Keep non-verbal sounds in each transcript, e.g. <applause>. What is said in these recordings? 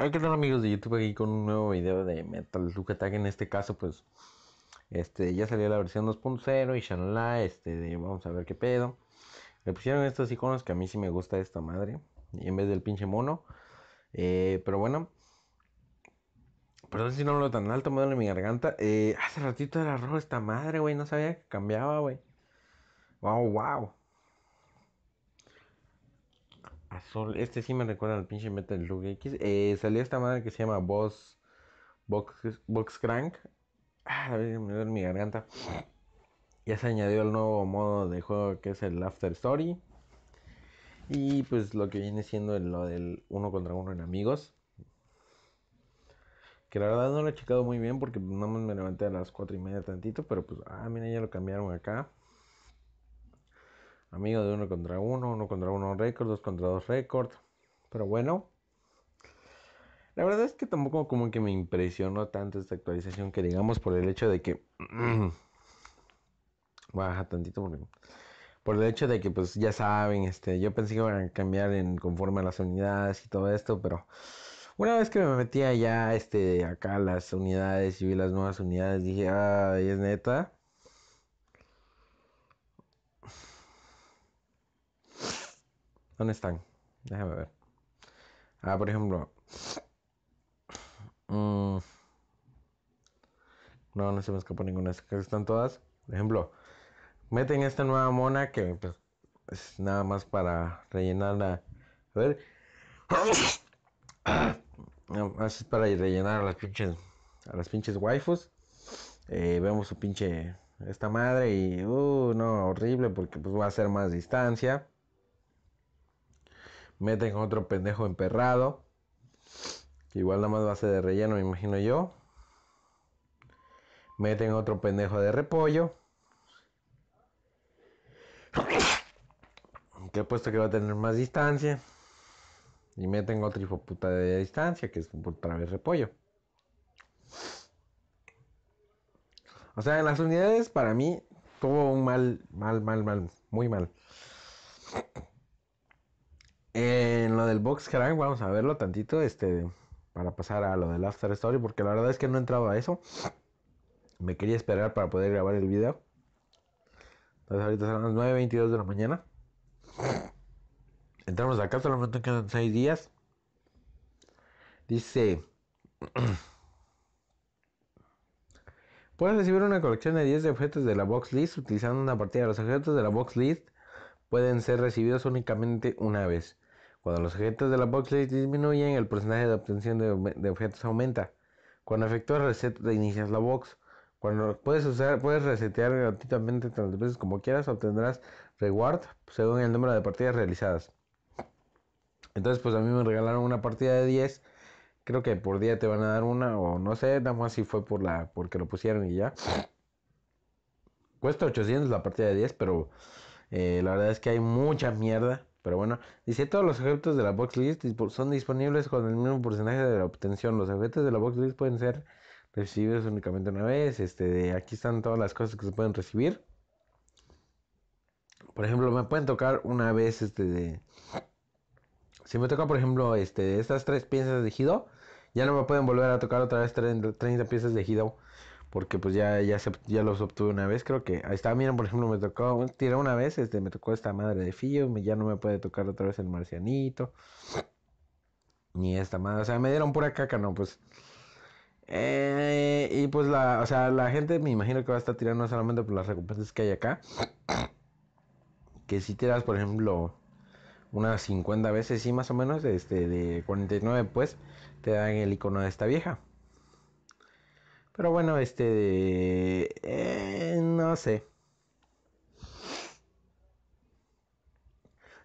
Ah, ¿Qué tal amigos de YouTube? Aquí con un nuevo video de Metal Slug Attack. En este caso, pues, este, ya salió la versión 2.0 y shanla este, vamos a ver qué pedo. Le pusieron estos iconos que a mí sí me gusta esta madre, y en vez del pinche mono. Eh, pero bueno, perdón si no hablo tan alto, me duele mi garganta. Eh, hace ratito era rojo esta madre, güey, no sabía que cambiaba, güey. Wow, wow. Azul, Este sí me recuerda al pinche Metal Slug X. Eh, salió esta madre que se llama Boss. Box, Box Crank. a ah, ver, me duele mi garganta. Ya se añadió el nuevo modo de juego que es el After Story. Y pues lo que viene siendo lo del uno contra uno en amigos. Que la verdad no lo he checado muy bien porque nada me levanté a las cuatro y media tantito. Pero pues, ah, mira, ya lo cambiaron acá amigo de uno contra uno, uno contra uno récord, dos contra dos récord. Pero bueno, la verdad es que tampoco como que me impresionó tanto esta actualización que digamos por el hecho de que <clears throat> baja tantito por el hecho de que pues ya saben, este, yo pensé que iban a cambiar en conforme a las unidades y todo esto, pero una vez que me metí ya este, acá las unidades y vi las nuevas unidades, dije, ah, es neta. ¿Dónde están? Déjame ver. Ah, por ejemplo. <sniffs> Mm. no, no se me escapó ninguna. Están todas. Por ejemplo, meten esta nueva mona que pues, es nada más para rellenarla. A ver. <sniffs> Es para rellenar a las pinches, a las pinches waifus. Eh, vemos su pinche esta madre y uh, no horrible porque pues va a ser más distancia Meten otro pendejo emperrado. Que igual nada más va a ser de relleno, me imagino yo. Meten otro pendejo de repollo. Que he puesto que va a tener más distancia. Y meten otro hijo puta de distancia, que es otra vez repollo. O sea, en las unidades para mí tuvo un mal, mal, mal, mal, muy mal lo del box vamos a verlo tantito, este, para pasar a lo del After Story, porque la verdad es que no he entrado a eso. Me quería esperar para poder grabar el video. Entonces ahorita son las 9.22 de la mañana. Entramos acá, solamente quedan 6 días. Dice... <clears throat> Puedes recibir una colección de 10 objetos de la box list utilizando una partida. Los objetos de la box list pueden ser recibidos únicamente una vez. Cuando los objetos de la box disminuyen, el porcentaje de obtención de, objetos aumenta. Cuando efectúas reset, inicias la box. Cuando puedes usar, puedes resetear gratuitamente tantas veces como quieras, obtendrás reward según el número de partidas realizadas. Entonces, pues a mí me regalaron una partida de 10. Creo que por día te van a dar una, o no sé, nada más si fue por la, porque lo pusieron y ya. Cuesta 800 la partida de 10, pero eh, la verdad es que hay mucha mierda. Pero bueno, dice todos los objetos de la box list son disponibles con el mismo porcentaje de obtención. Los objetos de la box list pueden ser recibidos únicamente una vez. Este, aquí están todas las cosas que se pueden recibir. Por ejemplo, me pueden tocar una vez este si me toca, por ejemplo, este estas tres piezas de Hido, ya no me pueden volver a tocar otra vez 30 piezas de Hido porque pues ya, ya, ya los obtuve una vez, creo que, ahí está, miren, por ejemplo, me tocó, tiré una vez, este, me tocó esta madre de fío ya no me puede tocar otra vez el marcianito, ni esta madre, o sea, me dieron pura caca, no, pues, eh, y pues la, o sea, la gente me imagino que va a estar tirando solamente por las recompensas que hay acá, que si tiras, por ejemplo, unas 50 veces, sí, más o menos, este, de 49, pues, te dan el icono de esta vieja. Pero bueno, este... Eh, no sé.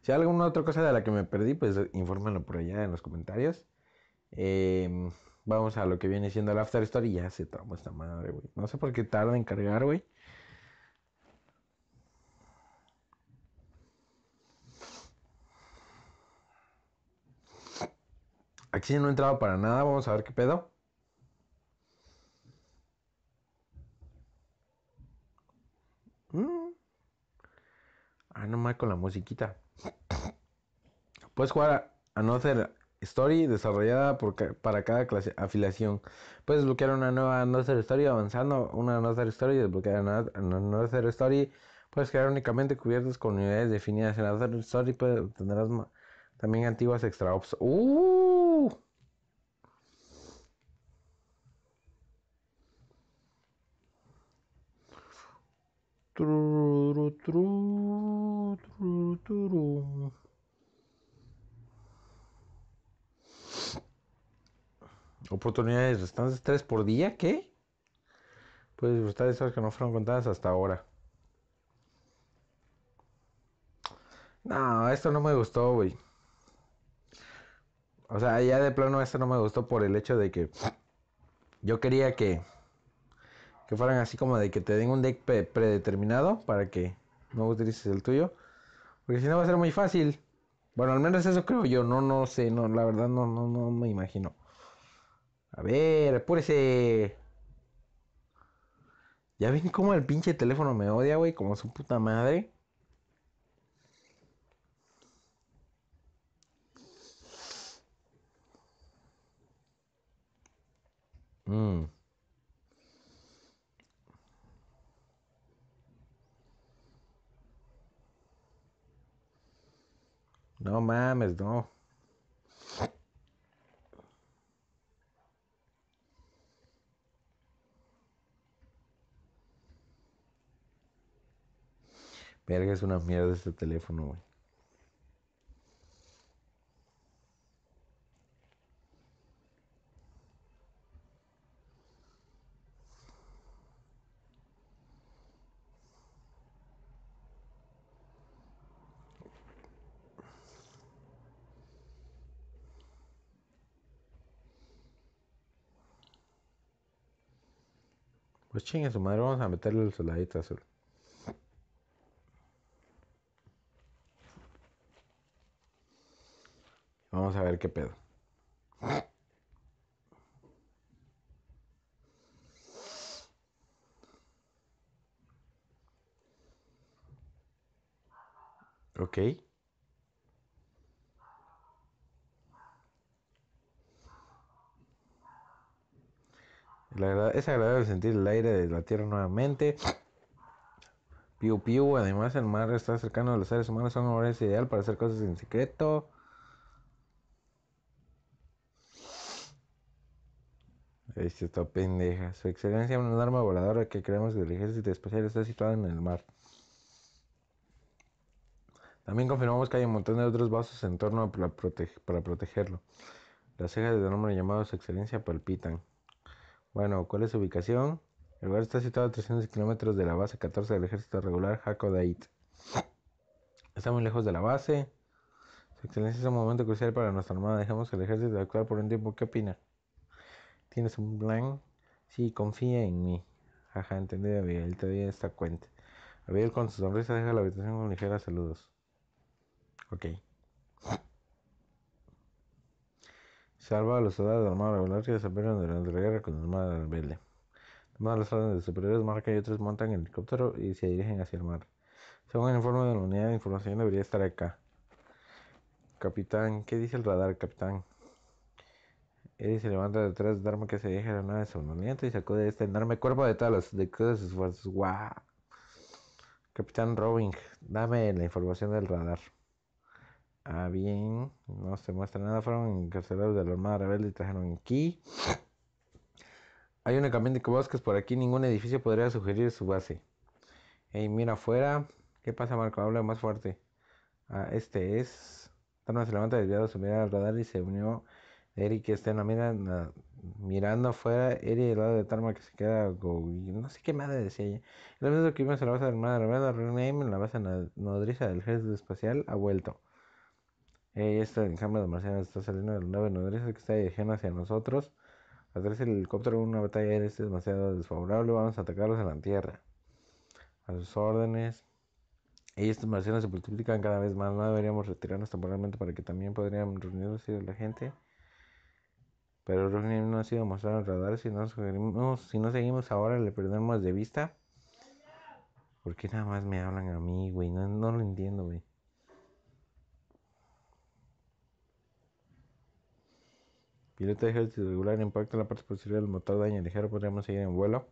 Si hay alguna otra cosa de la que me perdí, pues infórmenlo por allá en los comentarios. Em, vamos a lo que viene siendo el After Story. Ya se tomó esta madre, güey. No sé por qué tarda en cargar, güey. Aquí no he entrado para nada. Vamos a ver qué pedo. Puedes jugar a, Another Story desarrollada por para cada clase afiliación. Puedes bloquear una nueva Another Story avanzando una Another Story, desbloquear una Another Story. Puedes crear únicamente cubiertas con unidades definidas. En Another Story puedes, tendrás también antiguas extra ops. ¡Uh! Oportunidades restantes tres por día, ¿qué? Pues ustedes de esas que no fueron contadas hasta ahora. No, esto no me gustó, güey. O sea, ya de plano esto no me gustó por el hecho de que yo quería que que fueran así como de que te den un deck predeterminado para que no utilices el tuyo porque si no va a ser muy fácil. Bueno, al menos eso creo yo. No, no sé. No, la verdad no, no, no me imagino. A ver, apúrese. Ya ven cómo el pinche teléfono me odia, güey. Como su puta madre. Mmm. No mames, no. Verga, es una mierda este teléfono, güey. Pues chingue su madre, vamos a meterle el soladito azul. Vamos a ver qué pedo. Okay. Es agradable sentir el aire de la tierra nuevamente. Piu Piu, además el mar está cercano a los seres humanos, son un ideal para hacer cosas en secreto. Este está pendeja. Su excelencia, una arma voladora que creemos que el ejército especial está situada en el mar. También confirmamos que hay un montón de otros vasos en torno para, para protegerlo. Las cejas del hombre llamado Su excelencia palpitan. Bueno, ¿cuál es su ubicación? El lugar está situado a 300 kilómetros de la base 14 del ejército regular Hakodate. Está muy lejos de la base. Su excelencia es un momento crucial para nuestra armada. Dejemos el ejército actuar por un tiempo. ¿Qué opina? ¿Tienes un plan? Sí, confía en mí. Ajá, entendido, Abigail. Te está esta cuenta. Abigail con su sonrisa deja la habitación con ligeras saludos. Ok salva a los soldados de la Armada Regular que desaparecieron durante la guerra con la Armada Rebelde. Además, los órdenes de superiores marca y otros montan el helicóptero y se dirigen hacia el mar. Según el informe de la unidad de información, debería estar acá. Capitán, ¿qué dice el radar, capitán? Eddie se levanta detrás del arma que se dirige a la nave sonoliento y sacude este enorme cuerpo de talas de todas sus fuerzas. ¡Guau! Capitán Robin, dame la información del radar. Ah, bien, no se muestra nada. Fueron encarcelados de la Armada Rebelde y trajeron aquí. Hay de bosques por aquí. Ningún edificio podría sugerir su base. Ey, mira afuera. ¿Qué pasa, Marco? Habla más fuerte. Ah, este es. Tarma se levanta desviado su mirada al radar y se unió. Eric está en la mira, mirando afuera. Eric del lado de Tarma que se queda. no sé qué madre decía ella. El que vimos en la base de la Armada Rebelde, Rename, en la base nodriza del ejército espacial, ha vuelto. Esta este enjambre de marcianos está saliendo de la nave nodriza que está dirigiendo hacia nosotros. Atrás el helicóptero en una batalla aérea es demasiado desfavorable. Vamos a atacarlos en la tierra. A sus órdenes. Y estos marcianos se multiplican cada vez más. No deberíamos retirarnos temporalmente para que también podrían reunirse la gente. Pero no ha sido mostrado en radar. Si no, si no seguimos ahora, le perdemos de vista. Porque nada más me hablan a mí, güey? No, no lo entiendo, güey. Y de ejército regular impacta en la parte posterior del motor, daño ligero, podríamos seguir en vuelo.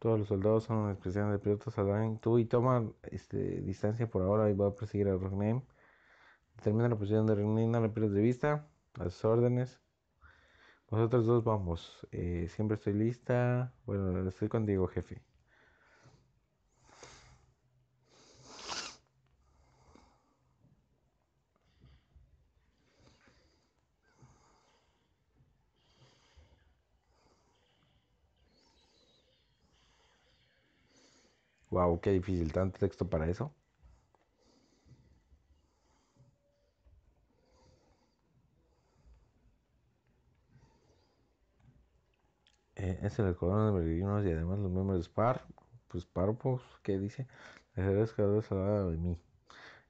Todos los soldados son expresiones de pilotos, daño, tú y toma este, distancia por ahora y va a perseguir al Rockname. Determina la posición de Rockname, no le de vista, a sus órdenes. Nosotros dos vamos, eh, siempre estoy lista. Bueno, estoy contigo, jefe. Wow, qué difícil, tanto texto para eso. Eh, es el coronel de Meridianos y además los miembros de Spar, pues Parpos, ¿qué dice, a la de mí.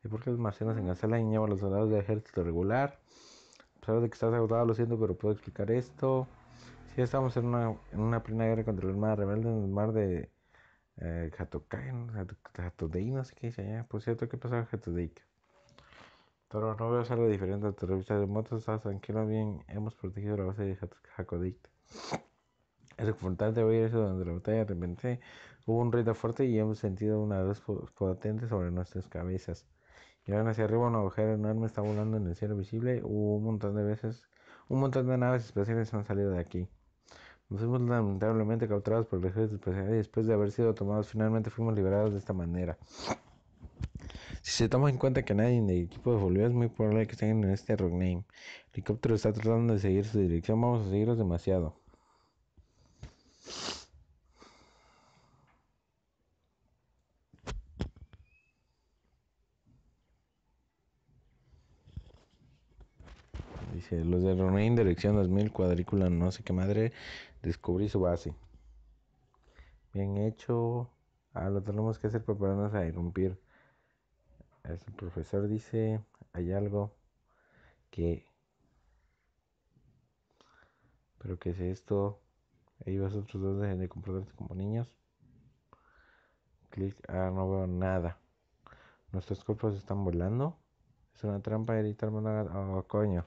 ¿Y por qué los marcianos en la y a los soldados de ejército regular? A de que estás agotado, lo siento, pero puedo explicar esto. Si estamos en una, en una plena guerra contra el mar Rebelde en el mar de eh, Hatokai, dei no sé qué dice allá. Por cierto, ¿qué pasaba deik Toro, no veo algo diferente tu revista de motos, Está tranquilo, bien, hemos protegido la base de Hakodeika. El importante oír eso donde la batalla de repente hubo un ruido fuerte y hemos sentido una luz potente sobre nuestras cabezas. Llegaron hacia arriba una agujero enorme está volando en el cielo visible. Hubo un montón de veces, un montón de naves especiales han salido de aquí. Nos fuimos lamentablemente capturados por el ejército especial y después de haber sido tomados finalmente fuimos liberados de esta manera. Si se toma en cuenta que nadie en el equipo de Bolivia es muy probable que estén en este rockname. El helicóptero está tratando de seguir su dirección, vamos a seguirlos demasiado. Dice, los de RockName, dirección 2000, cuadrícula, no sé qué madre, descubrí su base. Bien hecho. Ah, lo tenemos que hacer prepararnos a irrumpir. El profesor dice, hay algo que... Pero que es esto. Ahí vosotros dos dejen de comportarse como niños. Clic. Ah, no veo nada. Nuestros cuerpos están volando. Es una trampa de editar Oh, coño.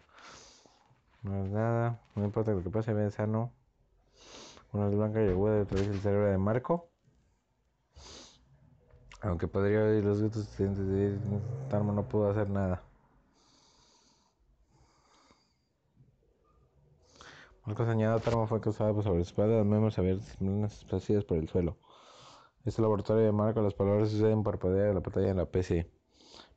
No es nada. No importa lo que pase, ven sano. Una luz blanca llegó a través el cerebro de Marco. Aunque podría oír los gritos de Tarmo no pudo hacer nada. Marco señalado Tarmo fue causada por sobre la espalda, los miembros por el suelo. Este laboratorio de Marco, las palabras suceden por poder de la pantalla de la PC.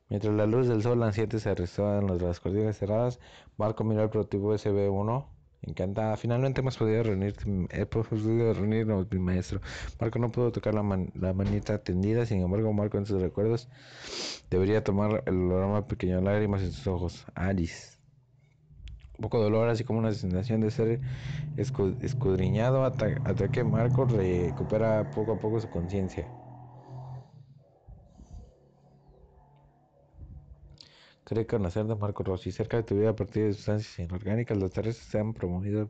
Mientras la luz del sol 7 se arrastraba en las cortinas cerradas, Marco miró el prototipo SB-1 Encantada, Finalmente hemos podido reunir, reunirnos, mi maestro. Marco no pudo tocar la, manita tendida, sin embargo, Marco en sus recuerdos debería tomar el aroma pequeño lágrimas en sus ojos. Alice. Un poco dolor, así como una sensación de ser escudriñado, hasta que Marco recupera poco a poco su conciencia. cree conocer de Marco Rossi. Cerca de tu vida a partir de sustancias inorgánicas, los tres se han promovido.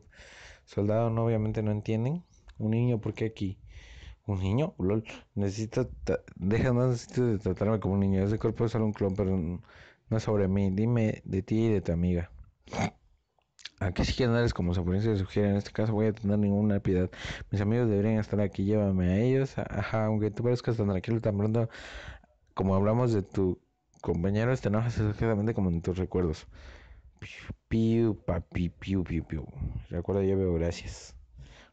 ¿Soldado? no, obviamente no entienden. Un niño, ¿por qué aquí? ¿Un niño? LOL. Necesito. Deja, no necesito tratarme como un niño. Ese cuerpo es solo un clon, pero no sobre mí. Dime de ti y de tu amiga. Aquí sí que eres como su se sugiere. En este caso voy a tener ninguna piedad. Mis amigos deberían estar aquí. Llévame a ellos. Ajá, aunque tú parezcas tan tranquilo, tan pronto como hablamos de tu compañeros te es exactamente como en tus recuerdos. Piu, papi, piu, piu, piu. recuerda yo veo, gracias.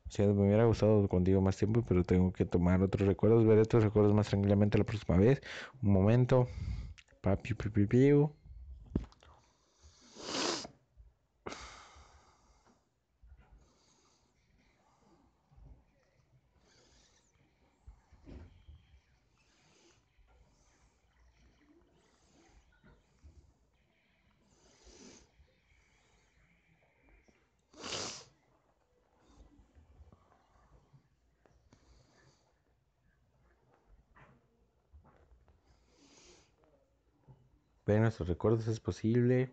O sea, me hubiera gustado contigo más tiempo, pero tengo que tomar otros recuerdos, ver estos recuerdos más tranquilamente la próxima vez. Un momento. Papi, piu, piu, piu. ver nuestros recuerdos es posible.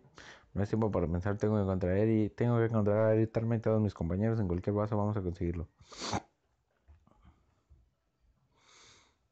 No es tiempo para pensar, tengo que encontrar y tengo que encontrar a todos mis compañeros. En cualquier vaso vamos a conseguirlo.